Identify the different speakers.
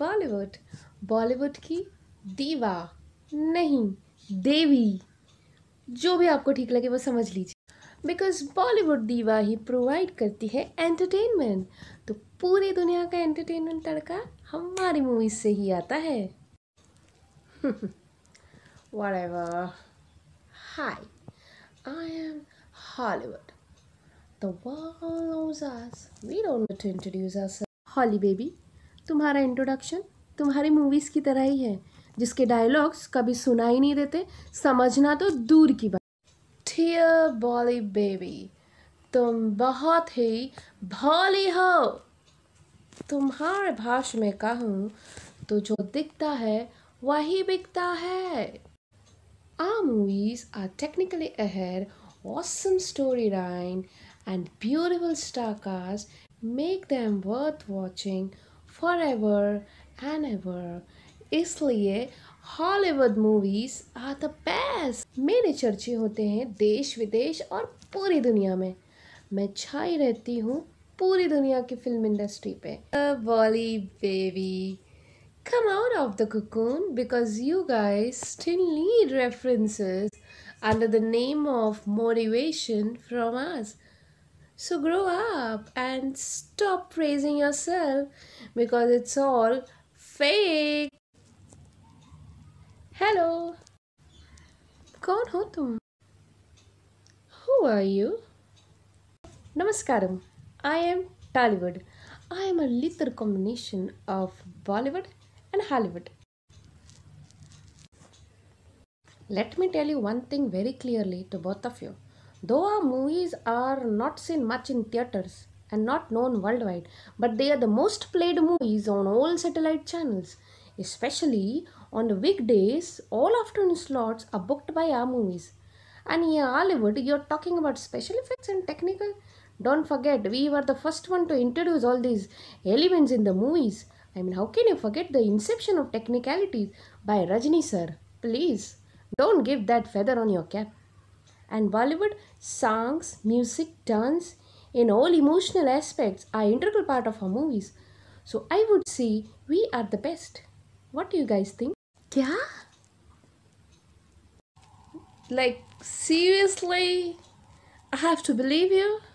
Speaker 1: बॉलीवुड बॉलीवुड की दीवा नहीं देवी जो भी आपको ठीक लगे वो समझ लीजिए बिकॉज बॉलीवुड दीवा ही प्रोवाइड करती है एंटरटेनमेंट तो पूरी दुनिया का एंटरटेनमेंट तड़का हमारी मूवीज से ही आता है hi I am Hollywood Hollywood. The world knows us. तुम्हारा इंट्रोडक्शन तुम्हारी मूवीज़ की तरह ही है जिसके डायलॉग्स कभी सुना ही नहीं देते समझना तो दूर की बात ठियर बॉली बेबी तुम बहुत ही भोली हो तुम्हारे भाष में कहूँ तो जो दिखता है वही बिकता है our movies are technically awesome story line and beautiful star cast make them worth watching for ever and ever इसलिए Hollywood movies are the best मेरे चर्चे होते हैं देश विदेश और पूरी दुनिया में मैं छाई रहती हूँ पूरी दुनिया की फिल्म इंडस्ट्री पे Bolly baby come out of the cocoon because you guys still need references under the name of motivation from आज So grow up and stop praising yourself because it's all fake. Hello. कौन हो तुम Who are you? Namaskaram. I am Tollywood. I am a little combination of Bollywood and Hollywood. Let me tell you one thing very clearly to both of you. Though our movies are not seen much in theatres and not known worldwide, but they are the most played movies on all satellite channels. Especially on the weekdays, all afternoon slots are booked by our movies. And in Hollywood, you're talking about special effects and technical. Don't forget, we were the first one to introduce all these elements in the movies. I mean, how can you forget the inception of technicalities by Rajni sir? Please, don't give that feather on your cap and Bollywood songs, music, dance, in all emotional aspects are integral part of our movies. So I would say we are the best. What do you guys think? Yeah? Like seriously? I have to believe you?